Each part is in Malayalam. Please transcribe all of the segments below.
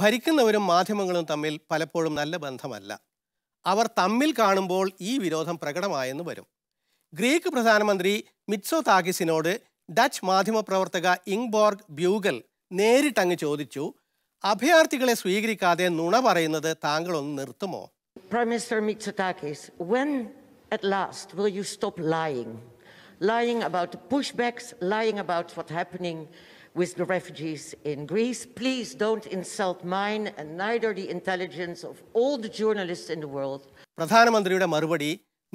ഭരിക്കുന്നവരും മാധ്യമങ്ങളും തമ്മിൽ പലപ്പോഴും നല്ല ബന്ധമല്ല അവർ തമ്മിൽ കാണുമ്പോൾ ഈ വിരോധം പ്രകടമായെന്ന് വരും ഗ്രീക്ക് പ്രധാനമന്ത്രി മിറ്റ്സോ താഗിസിനോട് ഡച്ച് മാധ്യമപ്രവർത്തക ഇംഗ്ബോർഗ് ബ്യൂഗൽ നേരിട്ടങ്ങ് ചോദിച്ചു അഭയാർത്ഥികളെ സ്വീകരിക്കാതെ നുണ പറയുന്നത് താങ്കളൊന്ന് നിർത്തുമോ when at last will you stop lying? Lying about pushbacks, lying about what's happening with the refugees in Greece. Please don't insult mine and neither the intelligence of all the journalists in the world. പ്രധാനമന്ത്രിയുടെ മറുപടി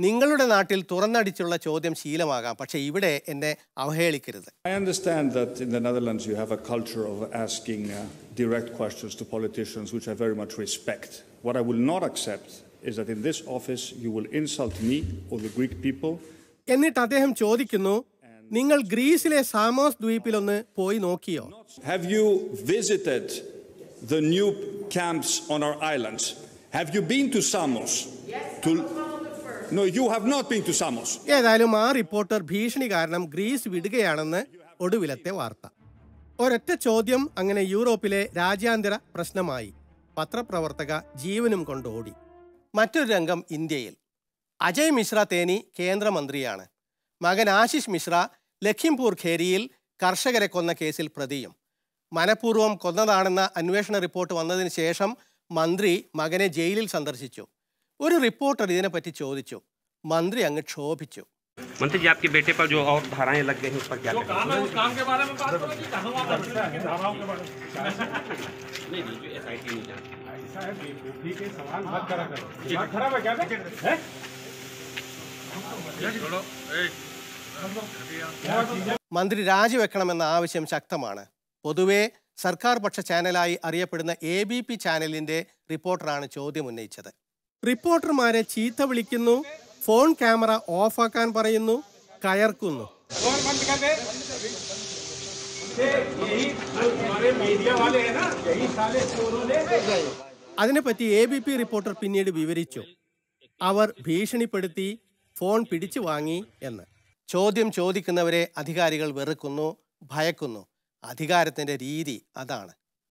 നിങ്ങളുടെ നാട്ടിൽ തുറന്നടിച്ചുള്ള ചോദ്യം ശീലമാകാം പക്ഷേ ഇവിടെ എന്നെ അവഹേളിക്കരുത് I understand that in the Netherlands you have a culture of asking direct questions to politicians which I very much respect what I will not accept is that in this office you will insult me or the Greek people എന്നിട്ട് അദ്ദേഹം ചോദിക്കുന്നു നിങ്ങൾ ഗ്രീസിലെ സാമോസ് ദ്വീപിലൊന്ന് പോയി നോക്കിയോ have you visited the new camps on our islands have you been to Samos to know you have not been to Samos ഏതായാലും ആ റിപ്പോർട്ടർ ഭീഷണി കാരണം ഗ്രീസ് വിടുകയാണെന്ന് ഒടുവിലത്തെ വാർത്ത ഒരൊറ്റ ചോദ്യം അങ്ങനെ യൂറോപ്പിലെ രാജ്യാന്തര പ്രശ്നമായി പത്രപ്രവർത്തക ജീവനും കൊണ്ടോടി മറ്റൊരു രംഗം ഇന്ത്യയിൽ അജയ് മിശ്ര തേനി കേന്ദ്രമന്ത്രിയാണ് മകൻ ആശിഷ് മിശ്ര ലഖിംപൂർ ഖേരിയിൽ കർഷകരെ കൊന്ന കേസിൽ പ്രതിയും മനഃപൂർവ്വം കൊന്നതാണെന്ന അന്വേഷണ റിപ്പോർട്ട് വന്നതിന് ശേഷം മന്ത്രി മകനെ ജയിലിൽ സന്ദർശിച്ചു ഒരു റിപ്പോർട്ടർ ഇതിനെപ്പറ്റി ചോദിച്ചു മന്ത്രി അങ്ങ് ക്ഷോഭിച്ചു ठीक जी आपके बेटे पर जो और धाराएं लग गई उस पर क्या काम है उस काम के बारे में बात धाराओं के बारे में മന്ത്രി രാജിവെക്കണമെന്ന ആവശ്യം ശക്തമാണ് പൊതുവെ സർക്കാർ പക്ഷ ചാനലായി അറിയപ്പെടുന്ന എ ബി പി ചാനലിന്റെ റിപ്പോർട്ടറാണ് ചോദ്യം ഉന്നയിച്ചത് റിപ്പോർട്ടർമാരെ ചീത്ത വിളിക്കുന്നു ഫോൺ ക്യാമറ ഓഫാക്കാൻ പറയുന്നു കയർക്കുന്നു അതിനെപ്പറ്റി എ ബി പി റിപ്പോർട്ടർ പിന്നീട് വിവരിച്ചു അവർ ഭീഷണിപ്പെടുത്തി ഫോൺ പിടിച്ചു വാങ്ങി എന്ന് ചോദ്യം ചോദിക്കുന്നവരെ അധികാരികൾ വെറുക്കുന്നു ഭയക്കുന്നു അധികാരത്തിൻ്റെ രീതി അതാണ്